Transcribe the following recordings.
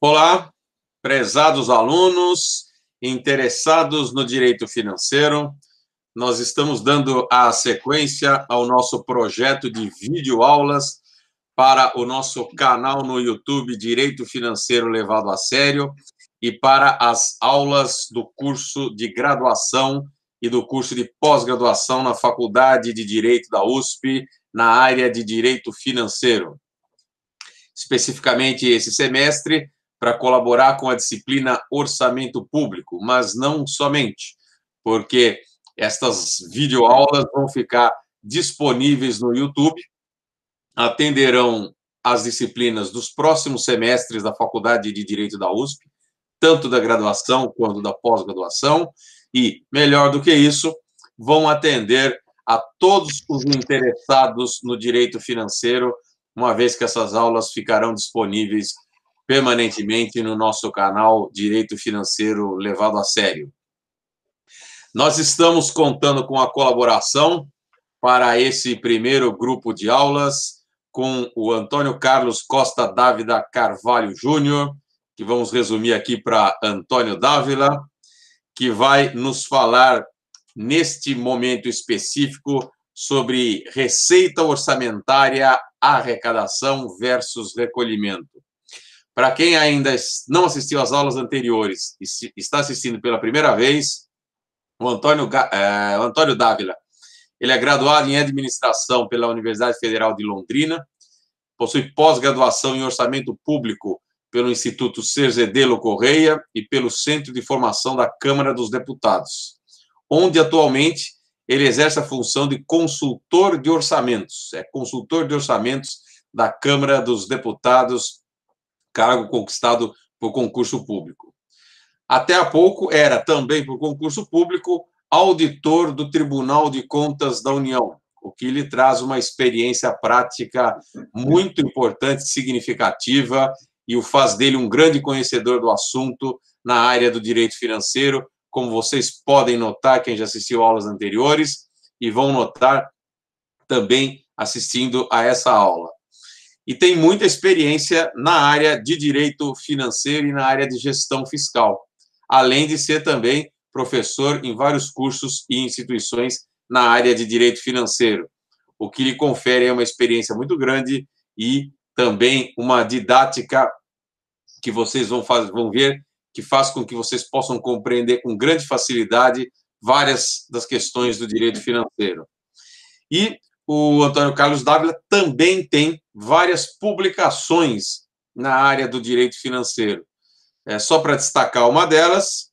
Olá, prezados alunos, interessados no direito financeiro, nós estamos dando a sequência ao nosso projeto de videoaulas para o nosso canal no YouTube Direito Financeiro Levado a Sério e para as aulas do curso de graduação e do curso de pós-graduação na Faculdade de Direito da USP, na área de Direito Financeiro especificamente esse semestre, para colaborar com a disciplina Orçamento Público, mas não somente, porque estas videoaulas vão ficar disponíveis no YouTube, atenderão as disciplinas dos próximos semestres da Faculdade de Direito da USP, tanto da graduação quanto da pós-graduação, e, melhor do que isso, vão atender a todos os interessados no direito financeiro uma vez que essas aulas ficarão disponíveis permanentemente no nosso canal Direito Financeiro Levado a Sério. Nós estamos contando com a colaboração para esse primeiro grupo de aulas com o Antônio Carlos Costa Dávila Carvalho Júnior, que vamos resumir aqui para Antônio Dávila, que vai nos falar neste momento específico sobre receita orçamentária, arrecadação versus recolhimento. Para quem ainda não assistiu às aulas anteriores e está assistindo pela primeira vez, o Antônio, é, Antônio Dávila, ele é graduado em administração pela Universidade Federal de Londrina, possui pós-graduação em orçamento público pelo Instituto Cerzedelo Correia e pelo Centro de Formação da Câmara dos Deputados, onde atualmente ele exerce a função de consultor de orçamentos, é consultor de orçamentos da Câmara dos Deputados, cargo conquistado por concurso público. Até há pouco era também por concurso público auditor do Tribunal de Contas da União, o que lhe traz uma experiência prática muito importante, significativa e o faz dele um grande conhecedor do assunto na área do direito financeiro, como vocês podem notar, quem já assistiu aulas anteriores, e vão notar também assistindo a essa aula. E tem muita experiência na área de direito financeiro e na área de gestão fiscal, além de ser também professor em vários cursos e instituições na área de direito financeiro, o que lhe confere uma experiência muito grande e também uma didática que vocês vão, fazer, vão ver que faz com que vocês possam compreender com grande facilidade várias das questões do direito financeiro. E o Antônio Carlos Dávila também tem várias publicações na área do direito financeiro. É só para destacar uma delas,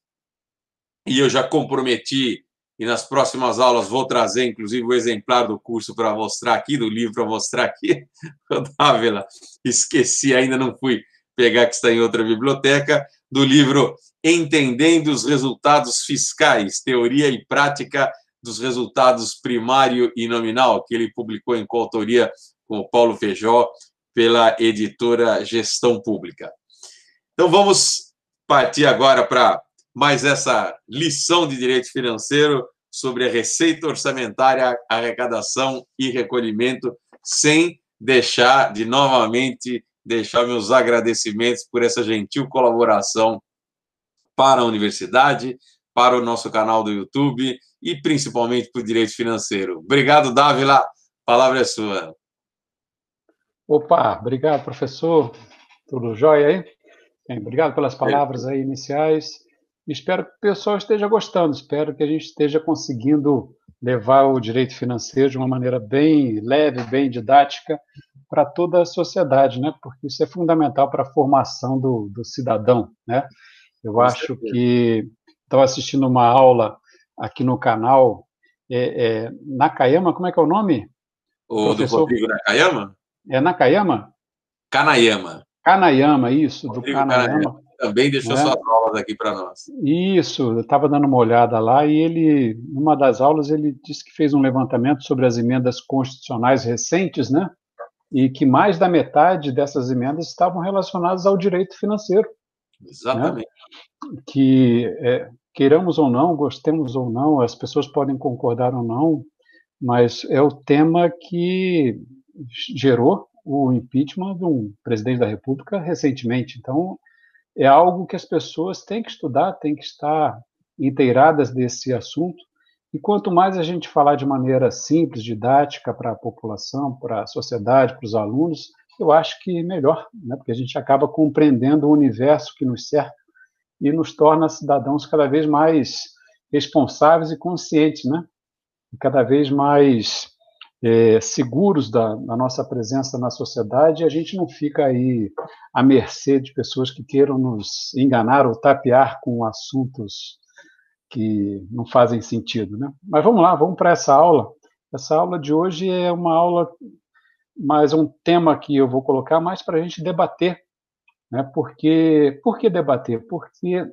e eu já comprometi e nas próximas aulas vou trazer, inclusive, o exemplar do curso para mostrar aqui, do livro para mostrar aqui. Dávila, esqueci, ainda não fui pegar que está em outra biblioteca do livro Entendendo os Resultados Fiscais, Teoria e Prática dos Resultados Primário e Nominal, que ele publicou em coautoria com o Paulo Feijó pela editora Gestão Pública. Então vamos partir agora para mais essa lição de direito financeiro sobre a receita orçamentária, arrecadação e recolhimento, sem deixar de novamente deixar meus agradecimentos por essa gentil colaboração para a universidade, para o nosso canal do YouTube e principalmente para o direito financeiro. Obrigado, Dávila. A palavra é sua. Opa, obrigado, professor. Tudo jóia aí? Bem, obrigado pelas palavras aí iniciais. Espero que o pessoal esteja gostando, espero que a gente esteja conseguindo levar o direito financeiro de uma maneira bem leve, bem didática, para toda a sociedade, né? porque isso é fundamental para a formação do, do cidadão. Né? Eu Com acho certeza. que estava assistindo uma aula aqui no canal, é, é, Nakayama, como é que é o nome? O Professor... do Rodrigo Nakayama? É Nakayama? Kanayama. Kanayama, isso, Rodrigo do Kanayama. Kanayama. Também deixou né? suas aulas aqui para nós. Isso, eu estava dando uma olhada lá e ele, numa das aulas, ele disse que fez um levantamento sobre as emendas constitucionais recentes, né? e que mais da metade dessas emendas estavam relacionadas ao direito financeiro. Exatamente. Né? Que, é, queiramos ou não, gostemos ou não, as pessoas podem concordar ou não, mas é o tema que gerou o impeachment de um presidente da República recentemente. Então, é algo que as pessoas têm que estudar, têm que estar inteiradas desse assunto, e quanto mais a gente falar de maneira simples, didática para a população, para a sociedade, para os alunos, eu acho que melhor, né? porque a gente acaba compreendendo o universo que nos cerca e nos torna cidadãos cada vez mais responsáveis e conscientes, né? E cada vez mais é, seguros da, da, nossa presença na sociedade, e a gente não fica aí à mercê de pessoas que queiram nos enganar ou tapear com assuntos que não fazem sentido, né? Mas vamos lá, vamos para essa aula. Essa aula de hoje é uma aula, mais um tema que eu vou colocar mais para a gente debater, né? Porque, por que debater? Porque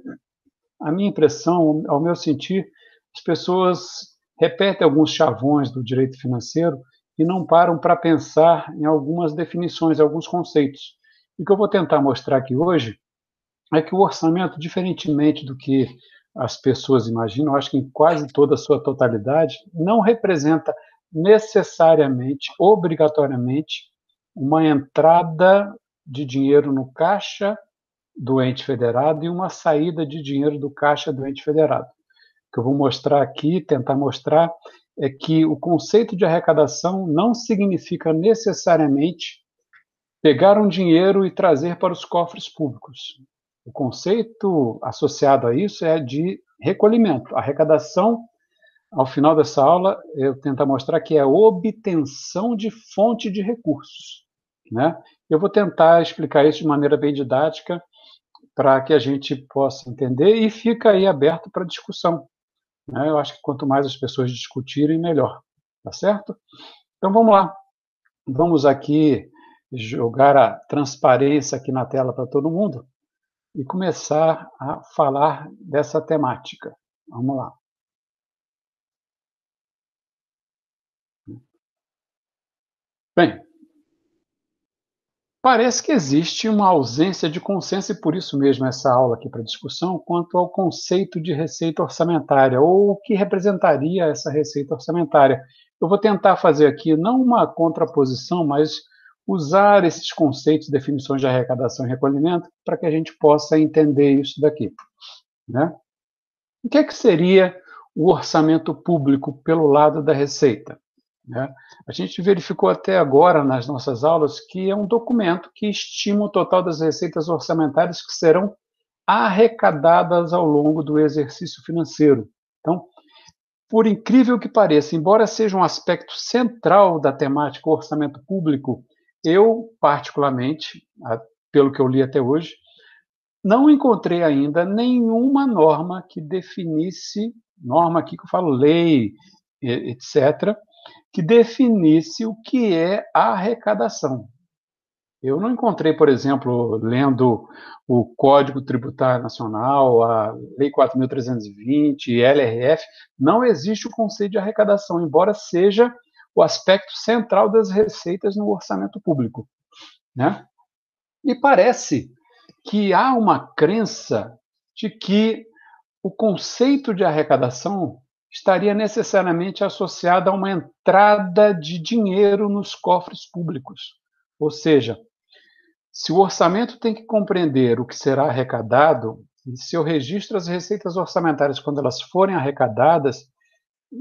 a minha impressão, ao meu sentir, as pessoas repetem alguns chavões do direito financeiro e não param para pensar em algumas definições, alguns conceitos. E o que eu vou tentar mostrar aqui hoje é que o orçamento, diferentemente do que as pessoas imaginam, acho que em quase toda a sua totalidade, não representa necessariamente, obrigatoriamente, uma entrada de dinheiro no caixa do ente federado e uma saída de dinheiro do caixa do ente federado. O que eu vou mostrar aqui, tentar mostrar, é que o conceito de arrecadação não significa necessariamente pegar um dinheiro e trazer para os cofres públicos. O conceito associado a isso é de recolhimento. arrecadação, ao final dessa aula, eu tento mostrar que é a obtenção de fonte de recursos. Né? Eu vou tentar explicar isso de maneira bem didática para que a gente possa entender e fica aí aberto para discussão. Né? Eu acho que quanto mais as pessoas discutirem, melhor. Tá certo? Então vamos lá. Vamos aqui jogar a transparência aqui na tela para todo mundo e começar a falar dessa temática. Vamos lá. Bem, parece que existe uma ausência de consenso, e por isso mesmo essa aula aqui para discussão, quanto ao conceito de receita orçamentária, ou o que representaria essa receita orçamentária. Eu vou tentar fazer aqui não uma contraposição, mas usar esses conceitos, definições de arrecadação e recolhimento, para que a gente possa entender isso daqui. Né? O que, é que seria o orçamento público pelo lado da receita? Né? A gente verificou até agora nas nossas aulas que é um documento que estima o total das receitas orçamentárias que serão arrecadadas ao longo do exercício financeiro. Então, por incrível que pareça, embora seja um aspecto central da temática orçamento público, eu, particularmente, pelo que eu li até hoje, não encontrei ainda nenhuma norma que definisse norma aqui que eu falo lei, etc., que definisse o que é arrecadação. Eu não encontrei, por exemplo, lendo o Código Tributário Nacional, a Lei 4.320, LRF, não existe o conceito de arrecadação, embora seja o aspecto central das receitas no orçamento público. Né? E parece que há uma crença de que o conceito de arrecadação estaria necessariamente associado a uma entrada de dinheiro nos cofres públicos. Ou seja, se o orçamento tem que compreender o que será arrecadado, e se eu registro as receitas orçamentárias quando elas forem arrecadadas,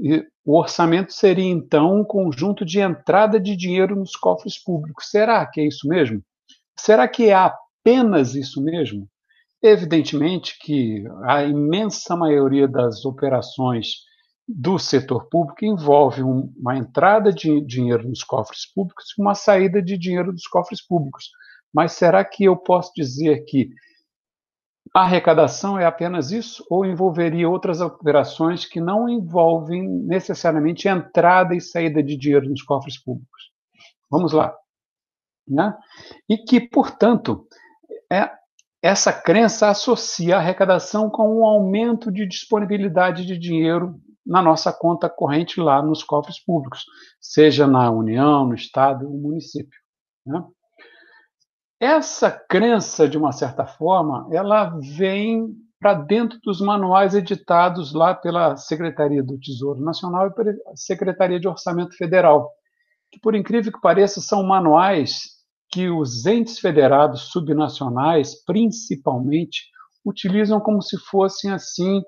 e o orçamento seria, então, um conjunto de entrada de dinheiro nos cofres públicos. Será que é isso mesmo? Será que é apenas isso mesmo? Evidentemente que a imensa maioria das operações do setor público envolve uma entrada de dinheiro nos cofres públicos e uma saída de dinheiro dos cofres públicos. Mas será que eu posso dizer que Arrecadação é apenas isso ou envolveria outras operações que não envolvem necessariamente entrada e saída de dinheiro nos cofres públicos? Vamos lá. Né? E que, portanto, é, essa crença associa a arrecadação com um aumento de disponibilidade de dinheiro na nossa conta corrente lá nos cofres públicos, seja na União, no Estado, no município. Né? Essa crença, de uma certa forma, ela vem para dentro dos manuais editados lá pela Secretaria do Tesouro Nacional e pela Secretaria de Orçamento Federal, que, por incrível que pareça, são manuais que os entes federados subnacionais, principalmente, utilizam como se fossem assim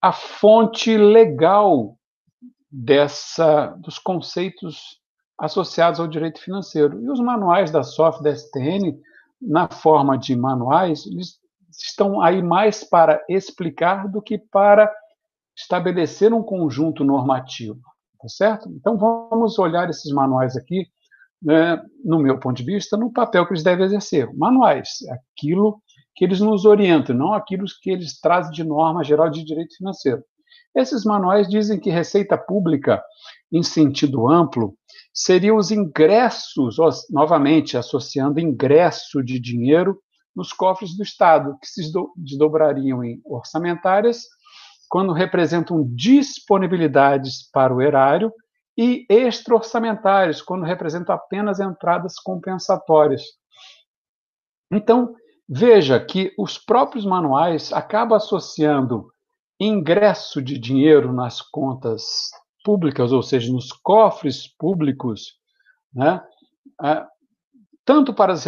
a fonte legal dessa dos conceitos associados ao direito financeiro. E os manuais da SOF da STN, na forma de manuais, eles estão aí mais para explicar do que para estabelecer um conjunto normativo, tá certo? Então vamos olhar esses manuais aqui, né, no meu ponto de vista, no papel que eles devem exercer. Manuais, aquilo que eles nos orientam, não aquilo que eles trazem de norma geral de direito financeiro. Esses manuais dizem que Receita Pública em sentido amplo seriam os ingressos, novamente associando ingresso de dinheiro nos cofres do Estado, que se desdobrariam em orçamentárias, quando representam disponibilidades para o erário, e extra-orçamentárias, quando representam apenas entradas compensatórias. Então, veja que os próprios manuais acabam associando ingresso de dinheiro nas contas públicas, ou seja, nos cofres públicos, né? É, tanto para as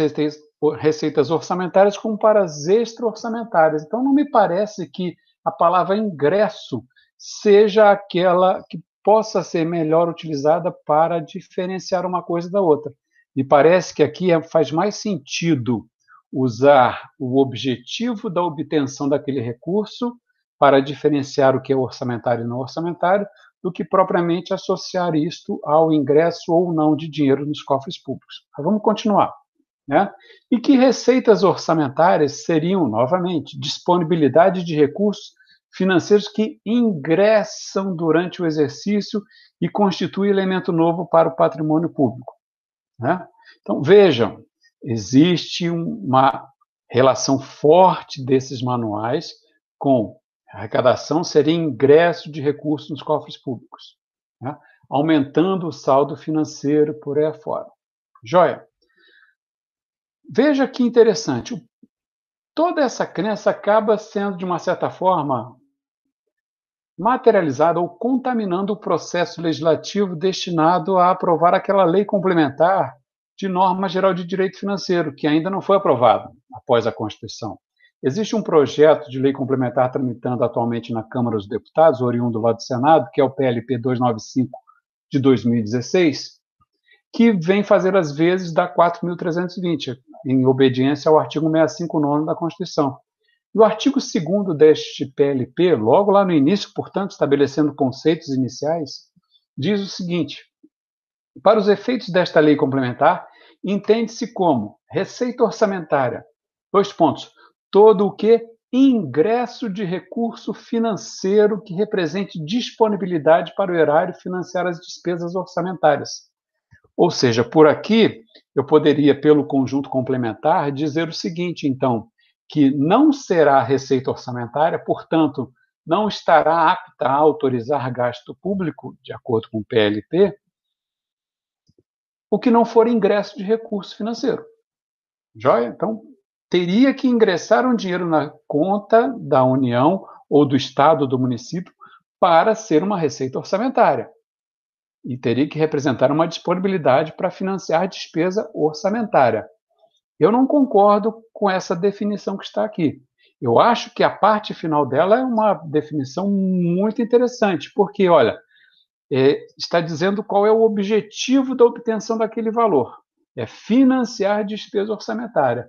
receitas orçamentárias como para as extra-orçamentárias. Então, não me parece que a palavra ingresso seja aquela que possa ser melhor utilizada para diferenciar uma coisa da outra. Me parece que aqui é, faz mais sentido usar o objetivo da obtenção daquele recurso para diferenciar o que é orçamentário e não orçamentário, do que propriamente associar isto ao ingresso ou não de dinheiro nos cofres públicos. Mas vamos continuar. Né? E que receitas orçamentárias seriam, novamente, disponibilidade de recursos financeiros que ingressam durante o exercício e constituem elemento novo para o patrimônio público. Né? Então, vejam, existe uma relação forte desses manuais com a arrecadação seria ingresso de recursos nos cofres públicos, né? aumentando o saldo financeiro por aí afora. Joia! Veja que interessante. Toda essa crença acaba sendo, de uma certa forma, materializada ou contaminando o processo legislativo destinado a aprovar aquela lei complementar de norma geral de direito financeiro, que ainda não foi aprovada após a Constituição. Existe um projeto de lei complementar tramitando atualmente na Câmara dos Deputados, oriundo lá do Senado, que é o PLP 295 de 2016, que vem fazer as vezes da 4.320, em obediência ao artigo 659 da Constituição. E o artigo 2 deste PLP, logo lá no início, portanto, estabelecendo conceitos iniciais, diz o seguinte: para os efeitos desta lei complementar, entende-se como receita orçamentária, dois pontos, todo o que ingresso de recurso financeiro que represente disponibilidade para o erário financiar as despesas orçamentárias. Ou seja, por aqui eu poderia, pelo conjunto complementar, dizer o seguinte, então, que não será receita orçamentária, portanto, não estará apta a autorizar gasto público, de acordo com o PLP, o que não for ingresso de recurso financeiro. Joia? Então, teria que ingressar um dinheiro na conta da União ou do Estado ou do município para ser uma receita orçamentária. E teria que representar uma disponibilidade para financiar despesa orçamentária. Eu não concordo com essa definição que está aqui. Eu acho que a parte final dela é uma definição muito interessante, porque, olha, é, está dizendo qual é o objetivo da obtenção daquele valor: é financiar despesa orçamentária.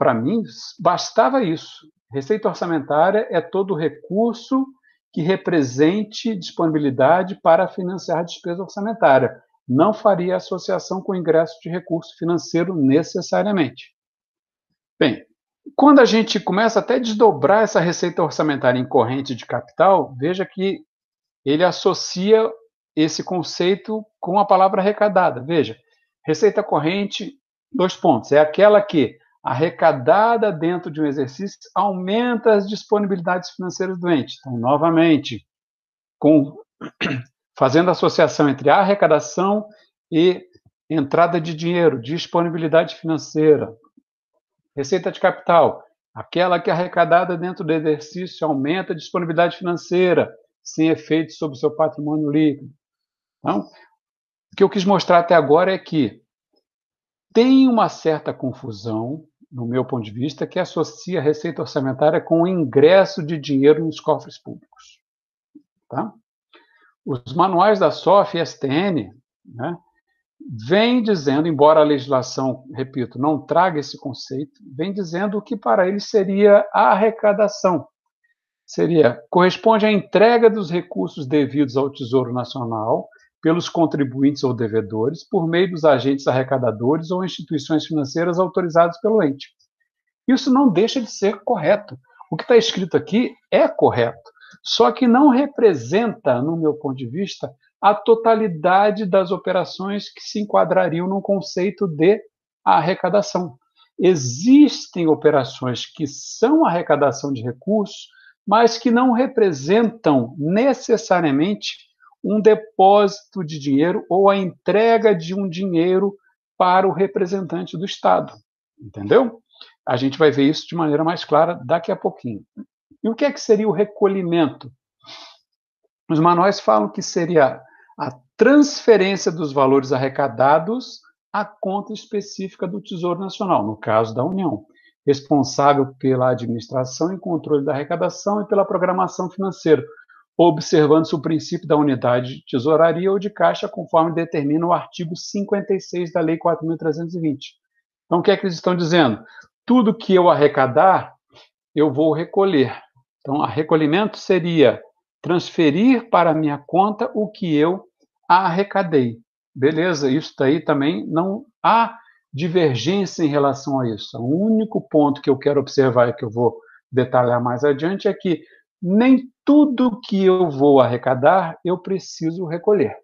Para mim, bastava isso. Receita orçamentária é todo recurso que represente disponibilidade para financiar a despesa orçamentária. Não faria associação com ingresso de recurso financeiro necessariamente. Bem, quando a gente começa até a desdobrar essa receita orçamentária em corrente de capital, veja que ele associa esse conceito com a palavra arrecadada. Veja, receita corrente, dois pontos, é aquela que arrecadada dentro de um exercício aumenta as disponibilidades financeiras do ente. Então, novamente, com, fazendo associação entre arrecadação e entrada de dinheiro, disponibilidade financeira. Receita de capital, aquela que é arrecadada dentro do exercício aumenta a disponibilidade financeira, sem efeito sobre o seu patrimônio líquido. Então, o que eu quis mostrar até agora é que tem uma certa confusão no meu ponto de vista, que associa a receita orçamentária com o ingresso de dinheiro nos cofres públicos. Tá? Os manuais da SOF e STN né, vêm dizendo, embora a legislação, repito, não traga esse conceito, vem dizendo o que para eles seria a arrecadação. Seria, corresponde à entrega dos recursos devidos ao Tesouro Nacional pelos contribuintes ou devedores por meio dos agentes arrecadadores ou instituições financeiras autorizadas pelo ente. Isso não deixa de ser correto. O que está escrito aqui é correto, só que não representa, no meu ponto de vista, a totalidade das operações que se enquadrariam no conceito de arrecadação. Existem operações que são arrecadação de recursos, mas que não representam necessariamente um depósito de dinheiro ou a entrega de um dinheiro para o representante do Estado. Entendeu? A gente vai ver isso de maneira mais clara daqui a pouquinho. E o que é que seria o recolhimento? Os manuais falam que seria a transferência dos valores arrecadados à conta específica do Tesouro Nacional, no caso da União, responsável pela administração e controle da arrecadação e pela programação financeira, observando-se o princípio da unidade de tesouraria ou de caixa, conforme determina o artigo 56 da Lei 4.320. Então, o que é que eles estão dizendo? Tudo que eu arrecadar, eu vou recolher. Então, a recolhimento seria transferir para minha conta o que eu arrecadei. Beleza, isso daí também não há divergência em relação a isso. O único ponto que eu quero observar e que eu vou detalhar mais adiante é que nem tudo que eu vou arrecadar eu preciso recolher.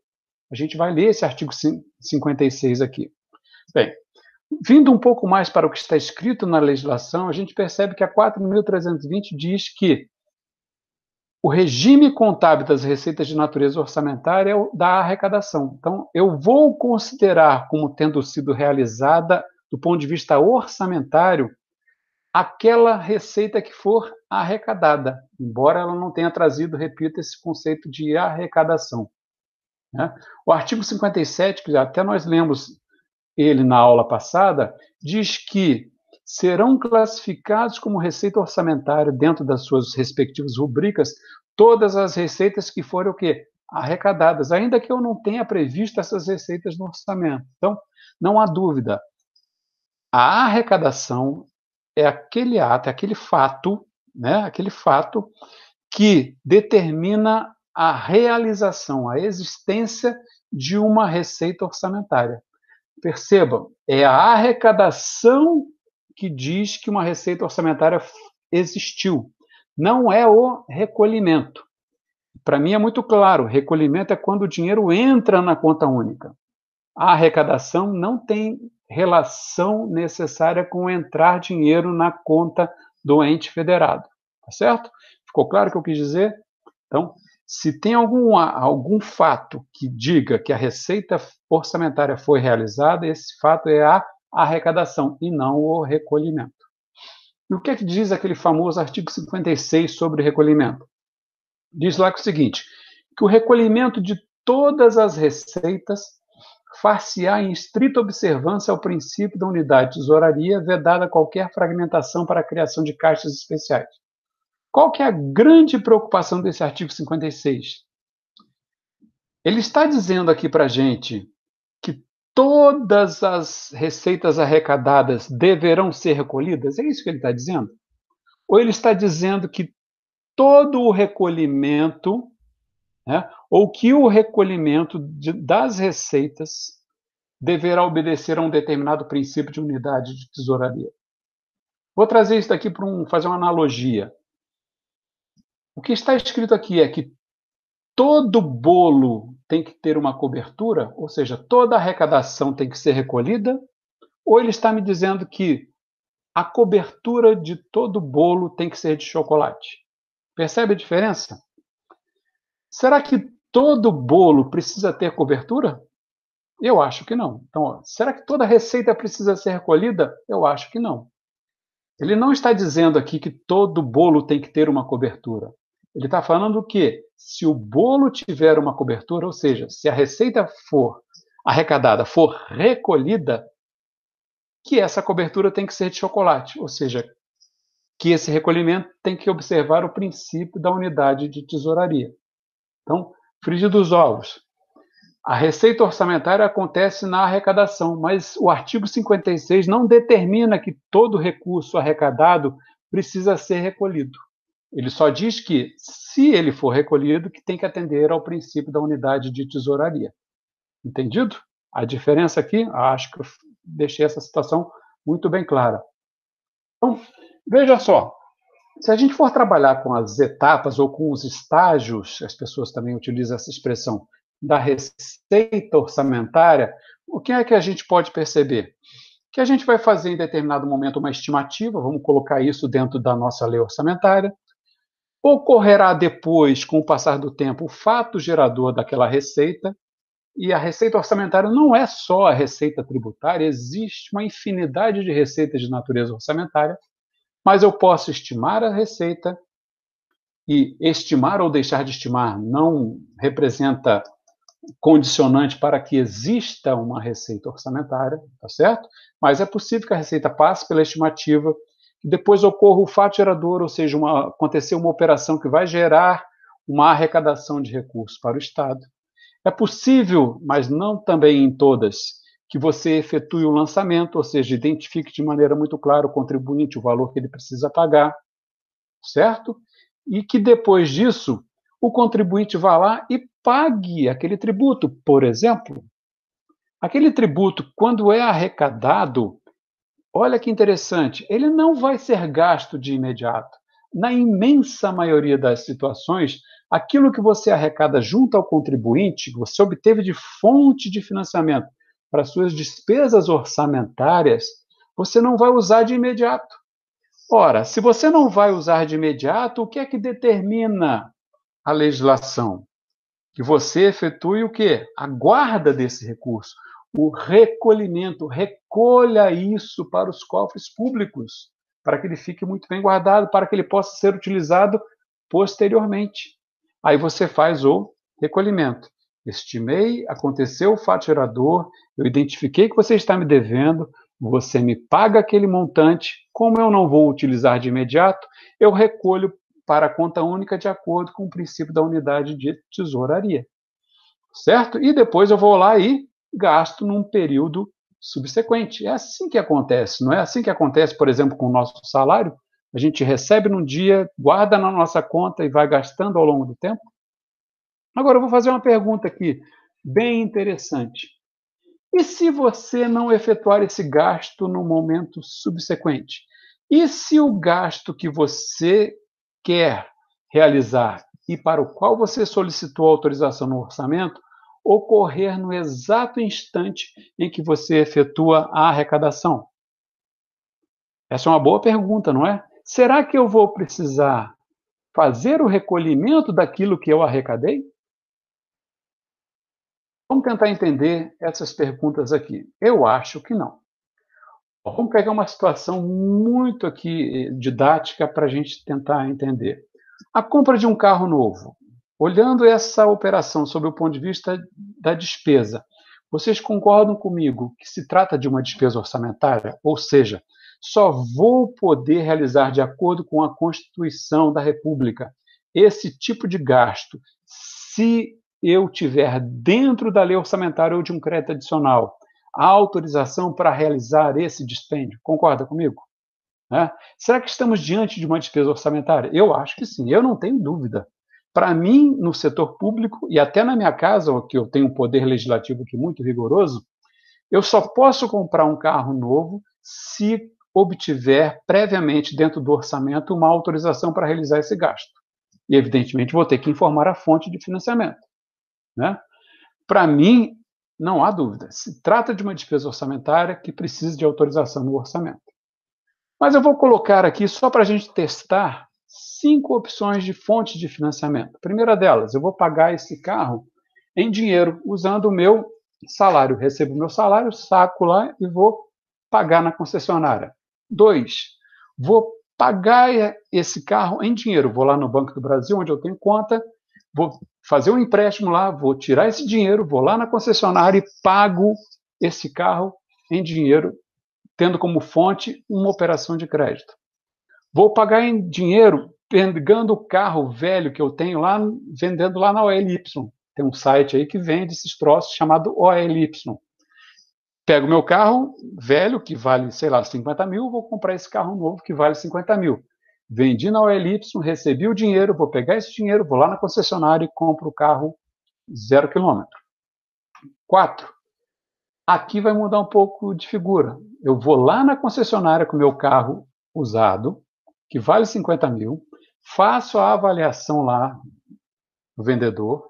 A gente vai ler esse artigo 56 aqui. Bem, vindo um pouco mais para o que está escrito na legislação, a gente percebe que a 4.320 diz que o regime contábil das receitas de natureza orçamentária é o da arrecadação. Então, eu vou considerar como tendo sido realizada, do ponto de vista orçamentário, aquela receita que for arrecadada, embora ela não tenha trazido, repito, esse conceito de arrecadação. Né? O artigo 57, que até nós lemos ele na aula passada, diz que serão classificados como receita orçamentária dentro das suas respectivas rubricas todas as receitas que forem o quê? Arrecadadas, ainda que eu não tenha previsto essas receitas no orçamento. Então, não há dúvida. A arrecadação é aquele ato, é aquele fato, né, aquele fato que determina a realização, a existência de uma receita orçamentária. Percebam, é a arrecadação que diz que uma receita orçamentária existiu, não é o recolhimento. Para mim é muito claro: recolhimento é quando o dinheiro entra na conta única. A arrecadação não tem relação necessária com entrar dinheiro na conta do ente federado. Tá certo? Ficou claro o que eu quis dizer? Então, se tem algum, algum fato que diga que a receita orçamentária foi realizada, esse fato é a arrecadação e não o recolhimento. E o que é que diz aquele famoso artigo 56 sobre recolhimento? Diz lá que é o seguinte: que o recolhimento de todas as receitas far-se-á em estrita observância ao princípio da unidade de tesouraria, vedada qualquer fragmentação para a criação de caixas especiais. Qual que é a grande preocupação desse artigo 56? Ele está dizendo aqui para a gente que todas as receitas arrecadadas deverão ser recolhidas? É isso que ele está dizendo? Ou ele está dizendo que todo o recolhimento né? ou que o recolhimento de, das receitas deverá obedecer a um determinado princípio de unidade de tesouraria. Vou trazer isso daqui para um, fazer uma analogia. O que está escrito aqui é que todo bolo tem que ter uma cobertura, ou seja, toda arrecadação tem que ser recolhida, ou ele está me dizendo que a cobertura de todo bolo tem que ser de chocolate. Percebe a diferença? Será que todo bolo precisa ter cobertura? Eu acho que não. Então, ó, será que toda receita precisa ser recolhida? Eu acho que não. Ele não está dizendo aqui que todo bolo tem que ter uma cobertura. Ele está falando que se o bolo tiver uma cobertura, ou seja, se a receita for arrecadada, for recolhida, que essa cobertura tem que ser de chocolate, ou seja, que esse recolhimento tem que observar o princípio da unidade de tesouraria. Então, frigido dos ovos. A receita orçamentária acontece na arrecadação, mas o artigo 56 não determina que todo recurso arrecadado precisa ser recolhido. Ele só diz que, se ele for recolhido, que tem que atender ao princípio da unidade de tesouraria. Entendido? A diferença aqui, ah, acho que eu deixei essa situação muito bem clara. Então, veja só, se a gente for trabalhar com as etapas ou com os estágios, as pessoas também utilizam essa expressão, da receita orçamentária, o que é que a gente pode perceber? Que a gente vai fazer em determinado momento uma estimativa, vamos colocar isso dentro da nossa lei orçamentária. Ocorrerá depois, com o passar do tempo, o fato gerador daquela receita, e a receita orçamentária não é só a receita tributária, existe uma infinidade de receitas de natureza orçamentária mas eu posso estimar a receita e estimar ou deixar de estimar não representa condicionante para que exista uma receita orçamentária, tá certo? Mas é possível que a receita passe pela estimativa e depois ocorra o fato gerador, ou seja, uma, acontecer uma operação que vai gerar uma arrecadação de recursos para o Estado. É possível, mas não também em todas, que você efetue o lançamento, ou seja, identifique de maneira muito clara o contribuinte, o valor que ele precisa pagar, certo? E que depois disso, o contribuinte vá lá e pague aquele tributo. Por exemplo, aquele tributo, quando é arrecadado, olha que interessante, ele não vai ser gasto de imediato. Na imensa maioria das situações, aquilo que você arrecada junto ao contribuinte, que você obteve de fonte de financiamento, para suas despesas orçamentárias, você não vai usar de imediato. Ora, se você não vai usar de imediato, o que é que determina a legislação? Que você efetue o quê? A guarda desse recurso, o recolhimento, recolha isso para os cofres públicos, para que ele fique muito bem guardado, para que ele possa ser utilizado posteriormente. Aí você faz o recolhimento. Estimei, aconteceu o fato gerador, eu identifiquei que você está me devendo, você me paga aquele montante, como eu não vou utilizar de imediato, eu recolho para a conta única de acordo com o princípio da unidade de tesouraria. Certo? E depois eu vou lá e gasto num período subsequente. É assim que acontece, não é assim que acontece, por exemplo, com o nosso salário? A gente recebe num dia, guarda na nossa conta e vai gastando ao longo do tempo? Agora eu vou fazer uma pergunta aqui, bem interessante. E se você não efetuar esse gasto no momento subsequente? E se o gasto que você quer realizar e para o qual você solicitou autorização no orçamento ocorrer no exato instante em que você efetua a arrecadação? Essa é uma boa pergunta, não é? Será que eu vou precisar fazer o recolhimento daquilo que eu arrecadei? Vamos tentar entender essas perguntas aqui. Eu acho que não. Vamos pegar uma situação muito aqui eh, didática para a gente tentar entender. A compra de um carro novo. Olhando essa operação sob o ponto de vista da despesa, vocês concordam comigo que se trata de uma despesa orçamentária? Ou seja, só vou poder realizar, de acordo com a Constituição da República, esse tipo de gasto se eu tiver dentro da lei orçamentária ou de um crédito adicional a autorização para realizar esse dispêndio. Concorda comigo? Né? Será que estamos diante de uma despesa orçamentária? Eu acho que sim, eu não tenho dúvida. Para mim, no setor público e até na minha casa, que eu tenho um poder legislativo aqui muito rigoroso, eu só posso comprar um carro novo se obtiver previamente dentro do orçamento uma autorização para realizar esse gasto. E, evidentemente, vou ter que informar a fonte de financiamento. Né? Para mim, não há dúvida, se trata de uma despesa orçamentária que precisa de autorização no orçamento. Mas eu vou colocar aqui, só para a gente testar, cinco opções de fontes de financiamento. primeira delas, eu vou pagar esse carro em dinheiro, usando o meu salário. Recebo o meu salário, saco lá e vou pagar na concessionária. Dois, vou pagar esse carro em dinheiro. Vou lá no Banco do Brasil, onde eu tenho conta, vou fazer um empréstimo lá, vou tirar esse dinheiro, vou lá na concessionária e pago esse carro em dinheiro, tendo como fonte uma operação de crédito. Vou pagar em dinheiro pegando o carro velho que eu tenho lá, vendendo lá na OLY. Tem um site aí que vende esses troços chamado OLY. Pego meu carro velho, que vale, sei lá, 50 mil, vou comprar esse carro novo que vale 50 mil. Vendi na OLY, recebi o dinheiro, vou pegar esse dinheiro, vou lá na concessionária e compro o carro zero quilômetro. Quatro, aqui vai mudar um pouco de figura. Eu vou lá na concessionária com meu carro usado, que vale 50 mil, faço a avaliação lá do vendedor.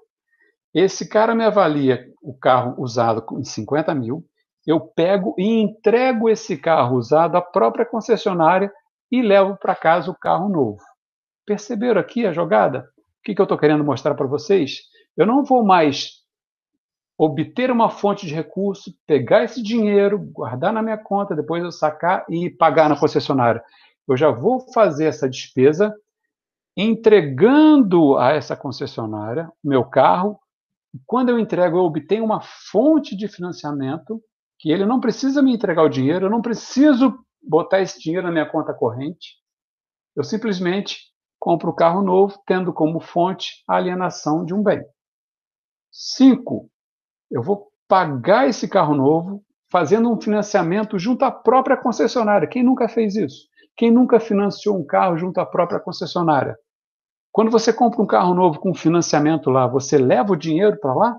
Esse cara me avalia o carro usado em 50 mil. Eu pego e entrego esse carro usado à própria concessionária e levo para casa o carro novo. Perceberam aqui a jogada? O que, que eu estou querendo mostrar para vocês? Eu não vou mais obter uma fonte de recurso, pegar esse dinheiro, guardar na minha conta, depois eu sacar e pagar na concessionária. Eu já vou fazer essa despesa entregando a essa concessionária o meu carro. Quando eu entrego, eu obtenho uma fonte de financiamento que ele não precisa me entregar o dinheiro, eu não preciso botar esse dinheiro na minha conta corrente. Eu simplesmente compro o um carro novo, tendo como fonte a alienação de um bem. Cinco, eu vou pagar esse carro novo fazendo um financiamento junto à própria concessionária. Quem nunca fez isso? Quem nunca financiou um carro junto à própria concessionária? Quando você compra um carro novo com financiamento lá, você leva o dinheiro para lá?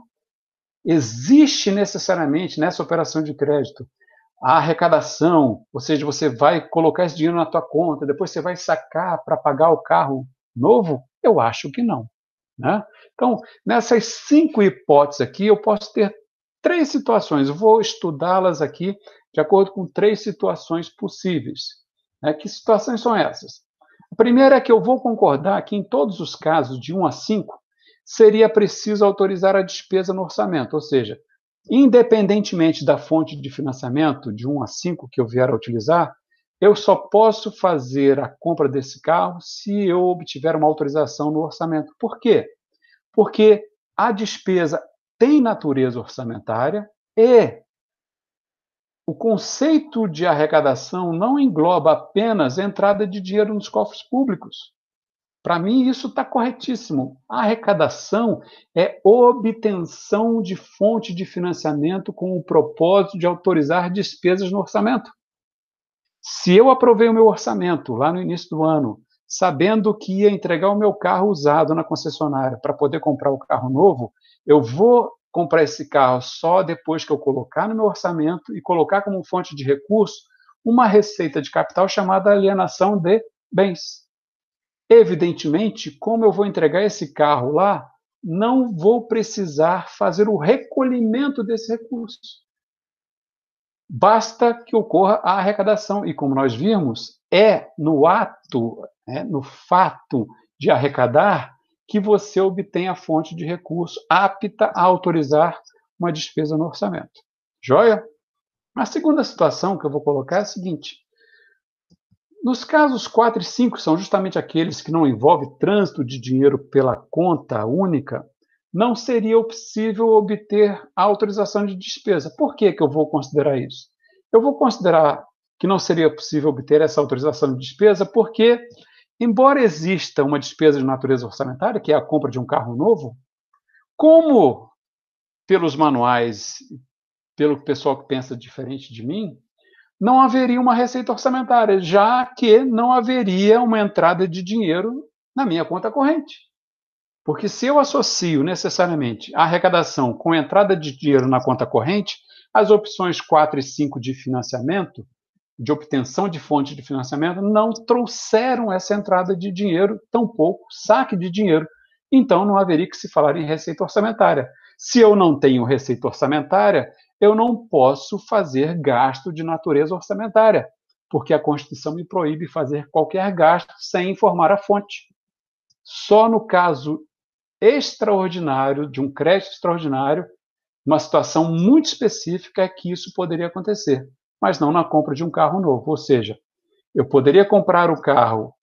Existe necessariamente nessa operação de crédito a arrecadação, ou seja, você vai colocar esse dinheiro na tua conta, depois você vai sacar para pagar o carro novo? Eu acho que não. Né? Então, nessas cinco hipóteses aqui, eu posso ter três situações. vou estudá-las aqui de acordo com três situações possíveis. Né? Que situações são essas? A primeira é que eu vou concordar que, em todos os casos, de 1 a 5, seria preciso autorizar a despesa no orçamento, ou seja, Independentemente da fonte de financiamento, de 1 a 5 que eu vier a utilizar, eu só posso fazer a compra desse carro se eu obtiver uma autorização no orçamento. Por quê? Porque a despesa tem natureza orçamentária e o conceito de arrecadação não engloba apenas a entrada de dinheiro nos cofres públicos. Para mim, isso está corretíssimo. A arrecadação é obtenção de fonte de financiamento com o propósito de autorizar despesas no orçamento. Se eu aprovei o meu orçamento lá no início do ano, sabendo que ia entregar o meu carro usado na concessionária para poder comprar o carro novo, eu vou comprar esse carro só depois que eu colocar no meu orçamento e colocar como fonte de recurso uma receita de capital chamada alienação de bens. Evidentemente, como eu vou entregar esse carro lá, não vou precisar fazer o recolhimento desse recurso. Basta que ocorra a arrecadação. E como nós vimos, é no ato, é no fato de arrecadar, que você obtém a fonte de recurso apta a autorizar uma despesa no orçamento. Joia? A segunda situação que eu vou colocar é a seguinte: nos casos 4 e 5, são justamente aqueles que não envolvem trânsito de dinheiro pela conta única, não seria possível obter autorização de despesa. Por que, que eu vou considerar isso? Eu vou considerar que não seria possível obter essa autorização de despesa porque, embora exista uma despesa de natureza orçamentária, que é a compra de um carro novo, como pelos manuais, pelo pessoal que pensa diferente de mim, não haveria uma receita orçamentária, já que não haveria uma entrada de dinheiro na minha conta corrente. Porque se eu associo necessariamente a arrecadação com a entrada de dinheiro na conta corrente, as opções 4 e 5 de financiamento, de obtenção de fontes de financiamento, não trouxeram essa entrada de dinheiro, tampouco saque de dinheiro. Então não haveria que se falar em receita orçamentária. Se eu não tenho receita orçamentária, eu não posso fazer gasto de natureza orçamentária, porque a Constituição me proíbe fazer qualquer gasto sem informar a fonte. Só no caso extraordinário, de um crédito extraordinário, uma situação muito específica é que isso poderia acontecer, mas não na compra de um carro novo. Ou seja, eu poderia comprar o carro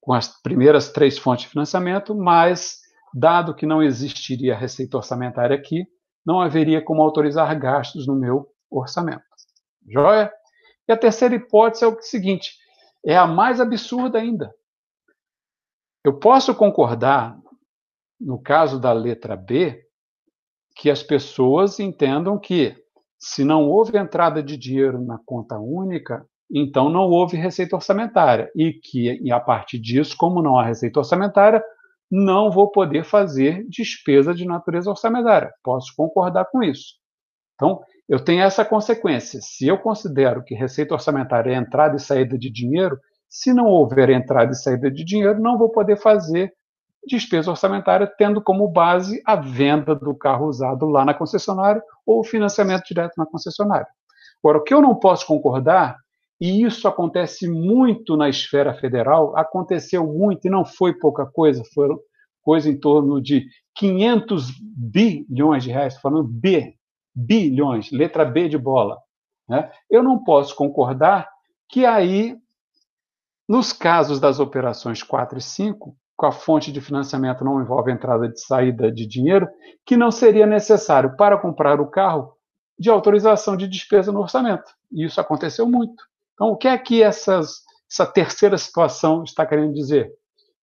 com as primeiras três fontes de financiamento, mas, dado que não existiria receita orçamentária aqui, não haveria como autorizar gastos no meu orçamento. Joia? E a terceira hipótese é o seguinte: é a mais absurda ainda. Eu posso concordar, no caso da letra B, que as pessoas entendam que se não houve entrada de dinheiro na conta única, então não houve receita orçamentária. E que, a partir disso, como não há receita orçamentária, não vou poder fazer despesa de natureza orçamentária. Posso concordar com isso. Então, eu tenho essa consequência. Se eu considero que receita orçamentária é entrada e saída de dinheiro, se não houver entrada e saída de dinheiro, não vou poder fazer despesa orçamentária, tendo como base a venda do carro usado lá na concessionária ou o financiamento direto na concessionária. Agora, o que eu não posso concordar e isso acontece muito na esfera federal, aconteceu muito e não foi pouca coisa, foram coisa em torno de 500 bilhões de reais, falando B, bilhões, letra B de bola. Né? Eu não posso concordar que aí, nos casos das operações 4 e 5, com a fonte de financiamento não envolve entrada de saída de dinheiro, que não seria necessário para comprar o carro de autorização de despesa no orçamento. E isso aconteceu muito. Então, o que é que essas, essa terceira situação está querendo dizer?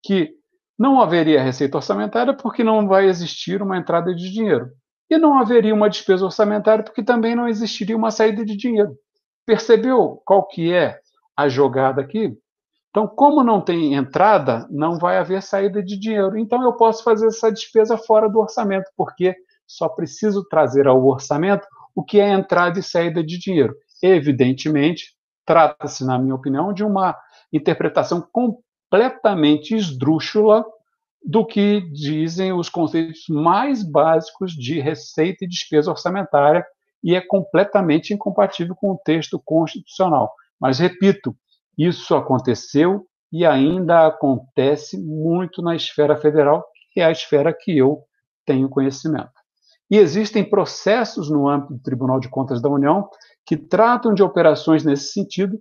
Que não haveria receita orçamentária porque não vai existir uma entrada de dinheiro. E não haveria uma despesa orçamentária porque também não existiria uma saída de dinheiro. Percebeu qual que é a jogada aqui? Então, como não tem entrada, não vai haver saída de dinheiro. Então, eu posso fazer essa despesa fora do orçamento, porque só preciso trazer ao orçamento o que é entrada e saída de dinheiro. Evidentemente, Trata-se, na minha opinião, de uma interpretação completamente esdrúxula do que dizem os conceitos mais básicos de receita e despesa orçamentária e é completamente incompatível com o texto constitucional. Mas repito, isso aconteceu e ainda acontece muito na esfera federal, que é a esfera que eu tenho conhecimento. E existem processos no âmbito do Tribunal de Contas da União que tratam de operações nesse sentido,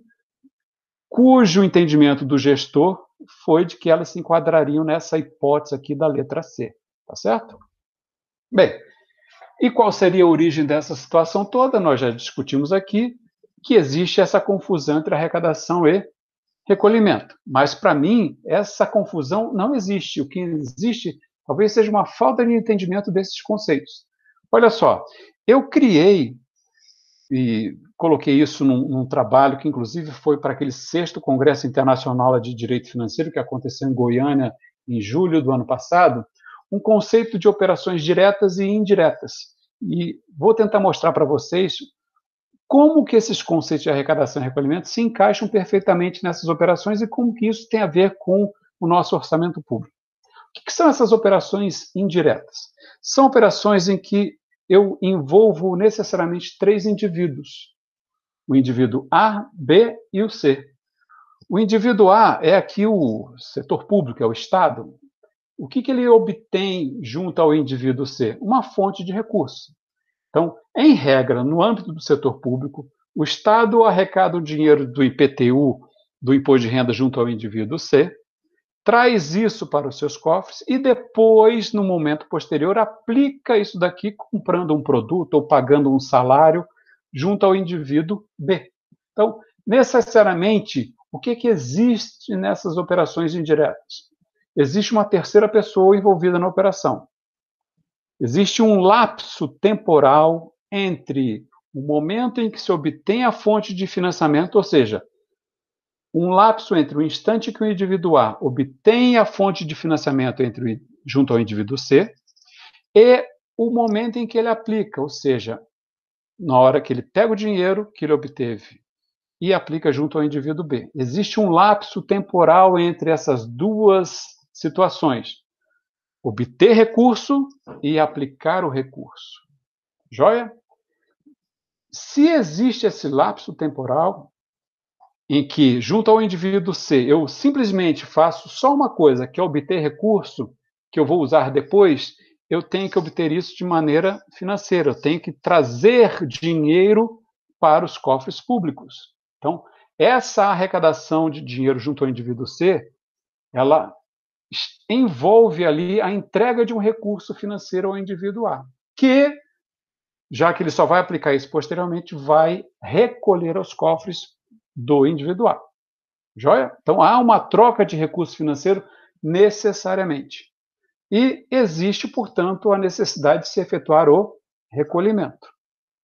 cujo entendimento do gestor foi de que elas se enquadrariam nessa hipótese aqui da letra C, tá certo? Bem, e qual seria a origem dessa situação toda? Nós já discutimos aqui que existe essa confusão entre arrecadação e recolhimento. Mas, para mim, essa confusão não existe. O que existe talvez seja uma falta de entendimento desses conceitos. Olha só, eu criei e coloquei isso num, num, trabalho que, inclusive, foi para aquele sexto Congresso Internacional de Direito Financeiro que aconteceu em Goiânia em julho do ano passado, um conceito de operações diretas e indiretas. E vou tentar mostrar para vocês como que esses conceitos de arrecadação e recolhimento se encaixam perfeitamente nessas operações e como que isso tem a ver com o nosso orçamento público. O que, que são essas operações indiretas? São operações em que eu envolvo necessariamente três indivíduos: o indivíduo A, B e o C. O indivíduo A é aqui o setor público, é o Estado. O que, que ele obtém junto ao indivíduo C? Uma fonte de recurso. Então, em regra, no âmbito do setor público, o Estado arrecada o dinheiro do IPTU, do Imposto de Renda, junto ao indivíduo C, traz isso para os seus cofres e depois, no momento posterior, aplica isso daqui comprando um produto ou pagando um salário junto ao indivíduo B. Então, necessariamente, o que, que existe nessas operações indiretas? Existe uma terceira pessoa envolvida na operação. Existe um lapso temporal entre o momento em que se obtém a fonte de financiamento, ou seja, um lapso entre o instante que o indivíduo A obtém a fonte de financiamento entre, junto ao indivíduo C e o momento em que ele aplica, ou seja, na hora que ele pega o dinheiro que ele obteve e aplica junto ao indivíduo B. Existe um lapso temporal entre essas duas situações: obter recurso e aplicar o recurso. Joia? Se existe esse lapso temporal, em que, junto ao indivíduo C, eu simplesmente faço só uma coisa, que é obter recurso que eu vou usar depois, eu tenho que obter isso de maneira financeira, eu tenho que trazer dinheiro para os cofres públicos. Então, essa arrecadação de dinheiro junto ao indivíduo C, ela envolve ali a entrega de um recurso financeiro ao indivíduo A, que já que ele só vai aplicar isso posteriormente, vai recolher aos cofres do individual. Joia? Então há uma troca de recurso financeiro necessariamente. E existe, portanto, a necessidade de se efetuar o recolhimento,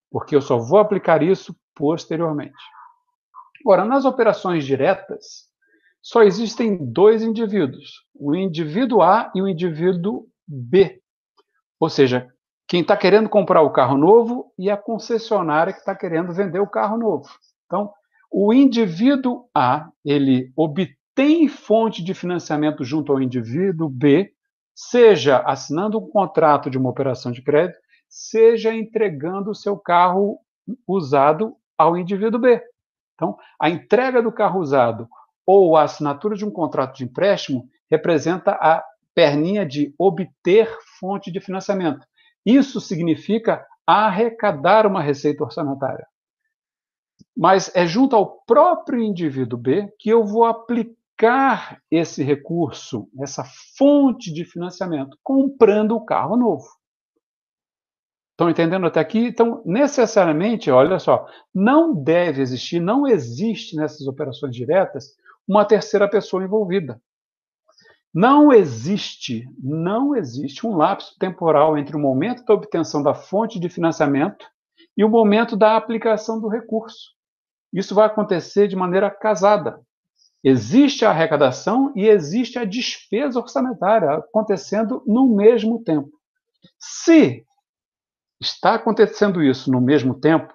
porque eu só vou aplicar isso posteriormente. Agora, nas operações diretas, só existem dois indivíduos, o indivíduo A e o indivíduo B. Ou seja, quem está querendo comprar o carro novo e a concessionária que está querendo vender o carro novo. Então, o indivíduo A, ele obtém fonte de financiamento junto ao indivíduo B, seja assinando um contrato de uma operação de crédito, seja entregando o seu carro usado ao indivíduo B. Então, a entrega do carro usado ou a assinatura de um contrato de empréstimo representa a perninha de obter fonte de financiamento. Isso significa arrecadar uma receita orçamentária mas é junto ao próprio indivíduo B que eu vou aplicar esse recurso, essa fonte de financiamento, comprando o carro novo. Estão entendendo até aqui? Então, necessariamente, olha só, não deve existir, não existe nessas operações diretas uma terceira pessoa envolvida. Não existe, não existe um lapso temporal entre o momento da obtenção da fonte de financiamento e o momento da aplicação do recurso. Isso vai acontecer de maneira casada. Existe a arrecadação e existe a despesa orçamentária acontecendo no mesmo tempo. Se está acontecendo isso no mesmo tempo,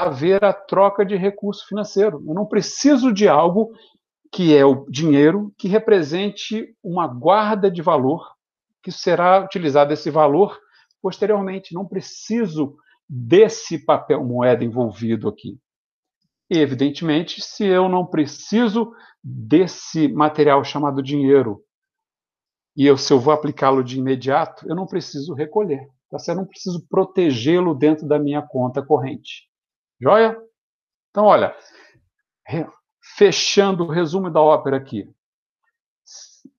haver a troca de recurso financeiro. Eu não preciso de algo que é o dinheiro que represente uma guarda de valor que será utilizado esse valor posteriormente. Não preciso desse papel moeda envolvido aqui. Evidentemente, se eu não preciso desse material chamado dinheiro, e eu, se eu vou aplicá-lo de imediato, eu não preciso recolher, tá certo? Eu não preciso protegê-lo dentro da minha conta corrente. Joia? Então, olha, fechando o resumo da ópera aqui.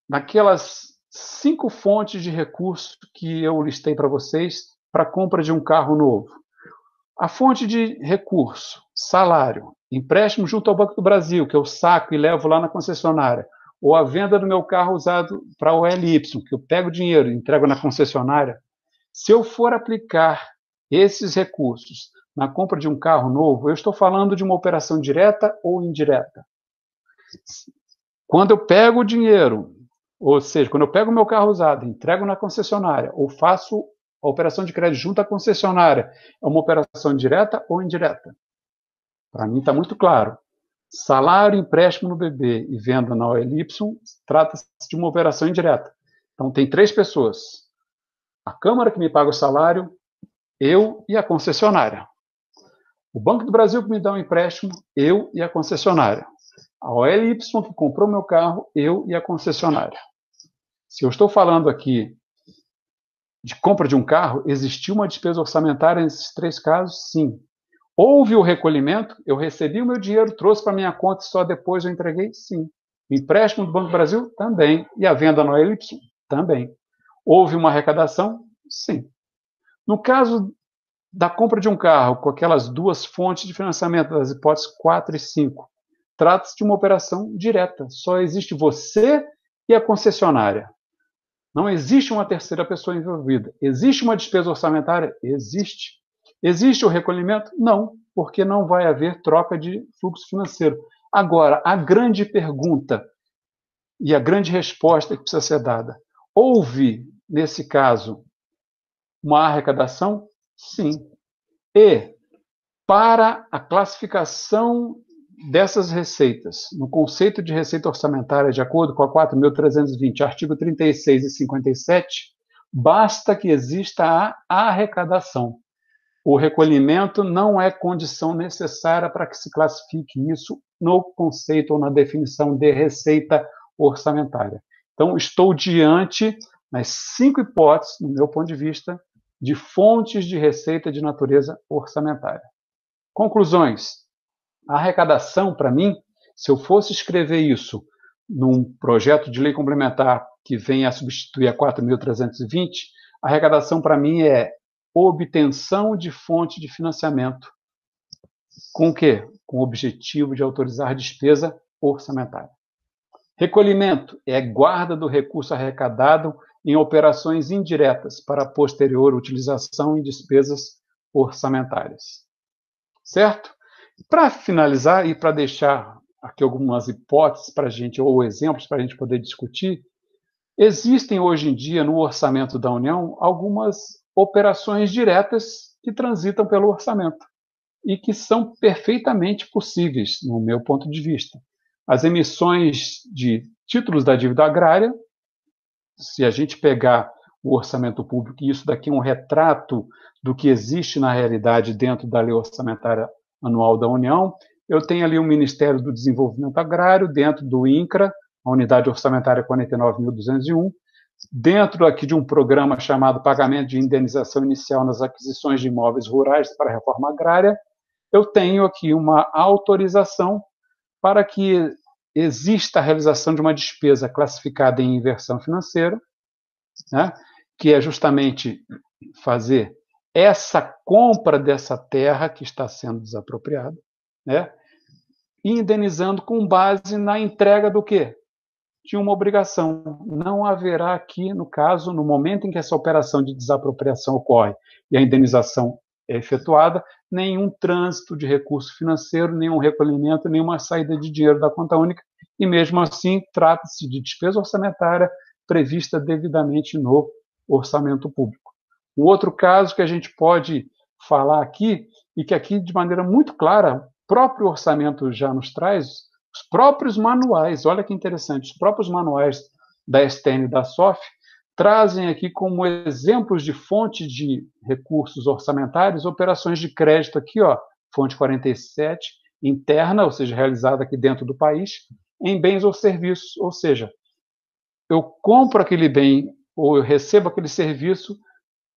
Naquelas cinco fontes de recurso que eu listei para vocês para compra de um carro novo. A fonte de recurso, salário, empréstimo junto ao Banco do Brasil, que eu saco e levo lá na concessionária, ou a venda do meu carro usado para a OLY, que eu pego o dinheiro e entrego na concessionária. Se eu for aplicar esses recursos na compra de um carro novo, eu estou falando de uma operação direta ou indireta. Quando eu pego o dinheiro ou seja, quando eu pego o meu carro usado, entrego na concessionária ou faço a operação de crédito junto à concessionária, é uma operação direta ou indireta? Para mim está muito claro. Salário, empréstimo no BB e venda na OLY trata-se de uma operação indireta. Então tem três pessoas: a Câmara que me paga o salário, eu e a concessionária. O Banco do Brasil que me dá um empréstimo, eu e a concessionária. A OLY que comprou meu carro, eu e a concessionária. Se eu estou falando aqui de compra de um carro, existiu uma despesa orçamentária nesses três casos? Sim. Houve o recolhimento? Eu recebi o meu dinheiro, trouxe para minha conta e só depois eu entreguei? Sim. O empréstimo do Banco do Brasil? Também. E a venda no Y? Também. Houve uma arrecadação? Sim. No caso da compra de um carro com aquelas duas fontes de financiamento, das hipóteses 4 e 5, trata-se de uma operação direta. Só existe você e a concessionária. Não existe uma terceira pessoa envolvida. Existe uma despesa orçamentária? Existe. Existe o recolhimento? Não, porque não vai haver troca de fluxo financeiro. Agora, a grande pergunta e a grande resposta que precisa ser dada: houve, nesse caso, uma arrecadação? Sim. E, para a classificação dessas receitas, no conceito de receita orçamentária, de acordo com a 4.320, artigo 36 e 57, basta que exista a arrecadação. O recolhimento não é condição necessária para que se classifique isso no conceito ou na definição de receita orçamentária. Então, estou diante das cinco hipóteses, no meu ponto de vista, de fontes de receita de natureza orçamentária. Conclusões. A arrecadação, para mim, se eu fosse escrever isso num projeto de lei complementar que venha a substituir a 4.320, a arrecadação, para mim, é obtenção de fonte de financiamento. Com o quê? Com o objetivo de autorizar despesa orçamentária. Recolhimento é guarda do recurso arrecadado em operações indiretas para posterior utilização em despesas orçamentárias. Certo? Para finalizar e para deixar aqui algumas hipóteses para a gente, ou exemplos para a gente poder discutir, existem hoje em dia no orçamento da União algumas operações diretas que transitam pelo orçamento e que são perfeitamente possíveis, no meu ponto de vista. As emissões de títulos da dívida agrária, se a gente pegar o orçamento público, e isso daqui é um retrato do que existe na realidade dentro da lei orçamentária anual da União. Eu tenho ali o Ministério do Desenvolvimento Agrário, dentro do INCRA, a unidade orçamentária 49.201, dentro aqui de um programa chamado Pagamento de Indenização Inicial nas Aquisições de Imóveis Rurais para a Reforma Agrária, eu tenho aqui uma autorização para que exista a realização de uma despesa classificada em inversão financeira, né, que é justamente fazer essa compra dessa terra que está sendo desapropriada, né? indenizando com base na entrega do quê? De uma obrigação. Não haverá aqui, no caso, no momento em que essa operação de desapropriação ocorre e a indenização é efetuada, nenhum trânsito de recurso financeiro, nenhum recolhimento, nenhuma saída de dinheiro da conta única, e mesmo assim trata-se de despesa orçamentária prevista devidamente no orçamento público. Um outro caso que a gente pode falar aqui, e que aqui, de maneira muito clara, o próprio orçamento já nos traz, os próprios manuais, olha que interessante, os próprios manuais da STN e da SOF trazem aqui como exemplos de fonte de recursos orçamentários operações de crédito aqui, ó, fonte 47, interna, ou seja, realizada aqui dentro do país, em bens ou serviços, ou seja, eu compro aquele bem ou eu recebo aquele serviço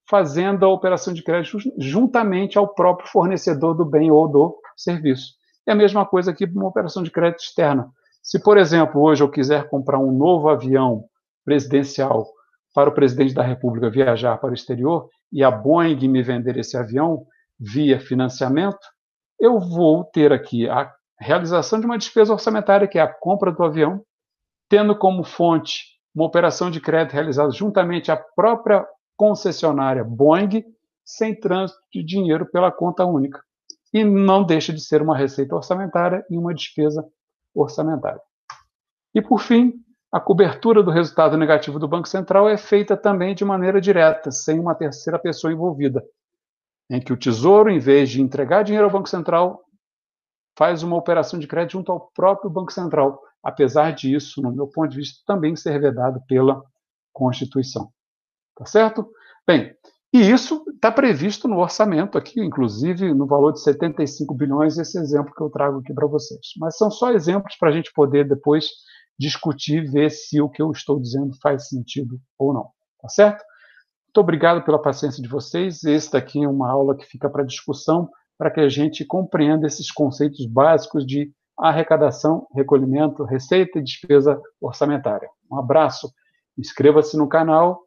fazendo a operação de crédito juntamente ao próprio fornecedor do bem ou do serviço. É a mesma coisa aqui para uma operação de crédito externa. Se, por exemplo, hoje eu quiser comprar um novo avião presidencial para o presidente da República viajar para o exterior e a Boeing me vender esse avião via financiamento, eu vou ter aqui a realização de uma despesa orçamentária, que é a compra do avião, tendo como fonte uma operação de crédito realizada juntamente à própria concessionária Boeing sem trânsito de dinheiro pela conta única. E não deixa de ser uma receita orçamentária e uma despesa orçamentária. E, por fim, a cobertura do resultado negativo do Banco Central é feita também de maneira direta, sem uma terceira pessoa envolvida, em que o Tesouro, em vez de entregar dinheiro ao Banco Central, faz uma operação de crédito junto ao próprio Banco Central, apesar disso, no meu ponto de vista, também ser vedado pela Constituição. Tá certo? Bem, e isso está previsto no orçamento aqui, inclusive no valor de 75 bilhões, esse exemplo que eu trago aqui para vocês. Mas são só exemplos para a gente poder depois discutir, ver se o que eu estou dizendo faz sentido ou não. Tá certo? Muito obrigado pela paciência de vocês. Esse daqui é uma aula que fica para discussão, para que a gente compreenda esses conceitos básicos de arrecadação, recolhimento, receita e despesa orçamentária. Um abraço, inscreva-se no canal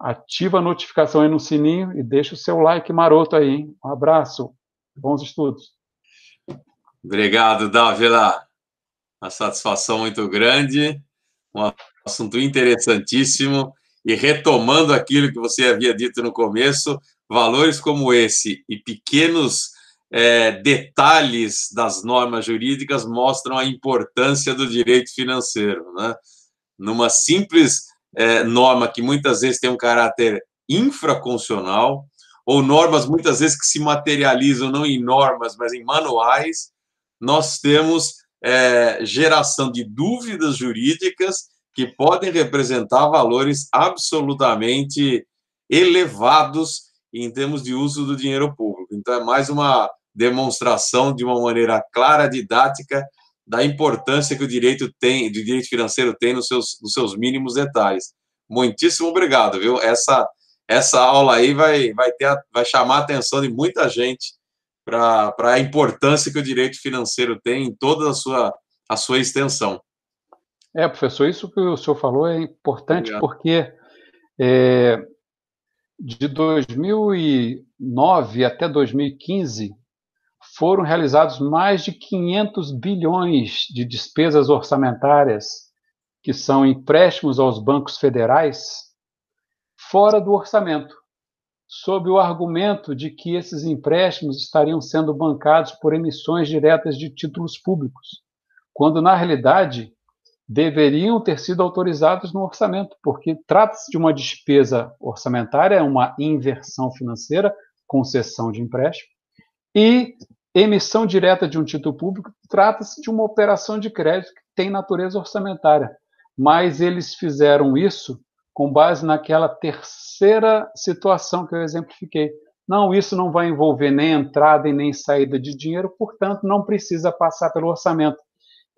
ativa a notificação aí no sininho e deixa o seu like maroto aí. Hein? Um abraço, bons estudos. Obrigado, Dávila. Uma satisfação muito grande, um assunto interessantíssimo. E retomando aquilo que você havia dito no começo, valores como esse e pequenos é, detalhes das normas jurídicas mostram a importância do direito financeiro. Né? Numa simples é, norma que muitas vezes tem um caráter infraconstitucional, ou normas muitas vezes que se materializam não em normas, mas em manuais, nós temos é, geração de dúvidas jurídicas que podem representar valores absolutamente elevados em termos de uso do dinheiro público. Então, é mais uma demonstração de uma maneira clara, didática, da importância que o direito tem, do direito financeiro tem nos seus, nos seus mínimos detalhes. Muitíssimo obrigado, viu? Essa, essa aula aí vai, vai, ter, vai chamar a atenção de muita gente para a importância que o direito financeiro tem em toda a sua, a sua extensão. É, professor, isso que o senhor falou é importante obrigado. porque é, de 2009 até 2015 foram realizados mais de 500 bilhões de despesas orçamentárias, que são empréstimos aos bancos federais, fora do orçamento, sob o argumento de que esses empréstimos estariam sendo bancados por emissões diretas de títulos públicos, quando, na realidade, deveriam ter sido autorizados no orçamento, porque trata-se de uma despesa orçamentária, é uma inversão financeira, concessão de empréstimo, e Emissão direta de um título público trata-se de uma operação de crédito que tem natureza orçamentária, mas eles fizeram isso com base naquela terceira situação que eu exemplifiquei. Não, isso não vai envolver nem entrada e nem saída de dinheiro, portanto, não precisa passar pelo orçamento.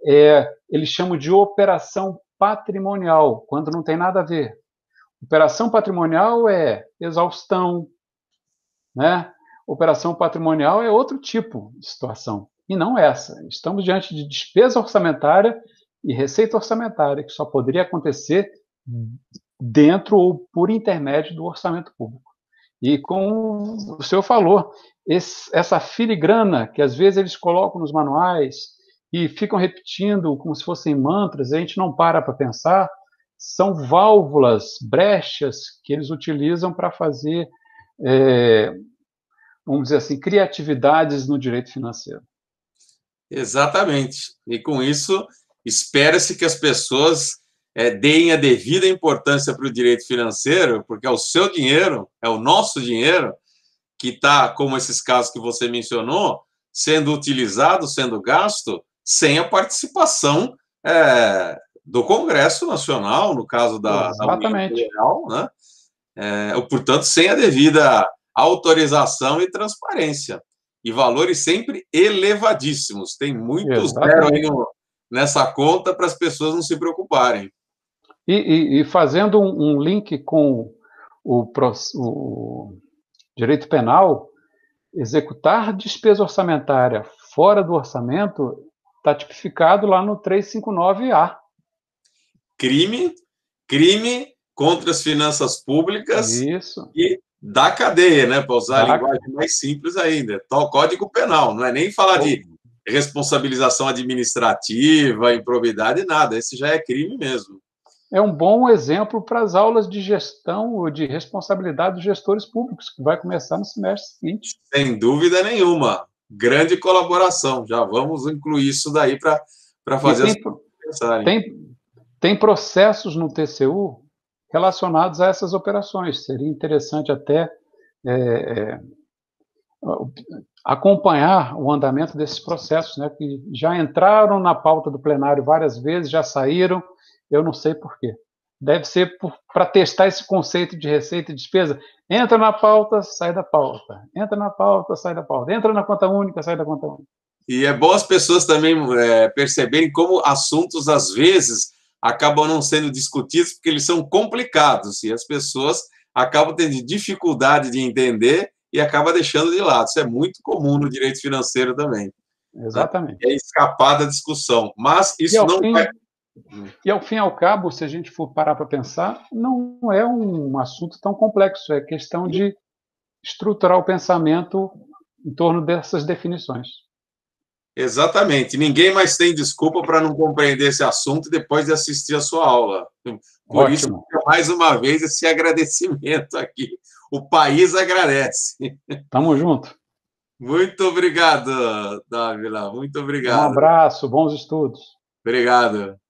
É, eles chamam de operação patrimonial, quando não tem nada a ver. Operação patrimonial é exaustão, né? operação patrimonial é outro tipo de situação, e não essa. Estamos diante de despesa orçamentária e receita orçamentária, que só poderia acontecer dentro ou por intermédio do orçamento público. E como o senhor falou, esse, essa filigrana que às vezes eles colocam nos manuais e ficam repetindo como se fossem mantras, a gente não para para pensar, são válvulas, brechas que eles utilizam para fazer é, vamos dizer assim, criatividades no direito financeiro. Exatamente. E com isso, espera-se que as pessoas é, deem a devida importância para o direito financeiro, porque é o seu dinheiro, é o nosso dinheiro, que está, como esses casos que você mencionou, sendo utilizado, sendo gasto, sem a participação é, do Congresso Nacional, no caso da, Exatamente. da União Federal, né? É, portanto, sem a devida autorização e transparência. E valores sempre elevadíssimos. Tem muitos zero aí nessa conta para as pessoas não se preocuparem. E, e, e fazendo um, um, link com o, o direito penal, executar despesa orçamentária fora do orçamento está tipificado lá no 359A. Crime, crime contra as finanças públicas Isso. e da cadeia, né? Para usar da a linguagem cadeia. mais simples ainda. Tal tá código penal, não é nem falar de responsabilização administrativa, improbidade, nada. Esse já é crime mesmo. É um bom exemplo para as aulas de gestão ou de responsabilidade dos gestores públicos, que vai começar no semestre seguinte. Sem dúvida nenhuma. Grande colaboração. Já vamos incluir isso daí para fazer tem, as tem, tem processos no TCU relacionados a essas operações. Seria interessante até é, é, acompanhar o andamento desses processos, né, que já entraram na pauta do plenário várias vezes, já saíram, eu não sei porquê. Deve ser para testar esse conceito de receita e despesa. Entra na pauta, sai da pauta. Entra na pauta, sai da pauta. Entra na conta única, sai da conta única. E é bom as pessoas também é, perceberem como assuntos, às vezes, acabam não sendo discutidos porque eles são complicados e as pessoas acabam tendo dificuldade de entender e acaba deixando de lado. Isso é muito comum no direito financeiro também. Né? Exatamente. Tá? É escapar da discussão. Mas isso não fim, vai... E ao fim e ao cabo, se a gente for parar para pensar, não é um assunto tão complexo, é questão de estruturar o pensamento em torno dessas definições. Exatamente. Ninguém mais tem desculpa para não compreender esse assunto depois de assistir a sua aula. Por Ótimo. isso, mais uma vez, esse agradecimento aqui. O país agradece. Tamo junto. Muito obrigado, Dávila. Muito obrigado. Um abraço, bons estudos. Obrigado.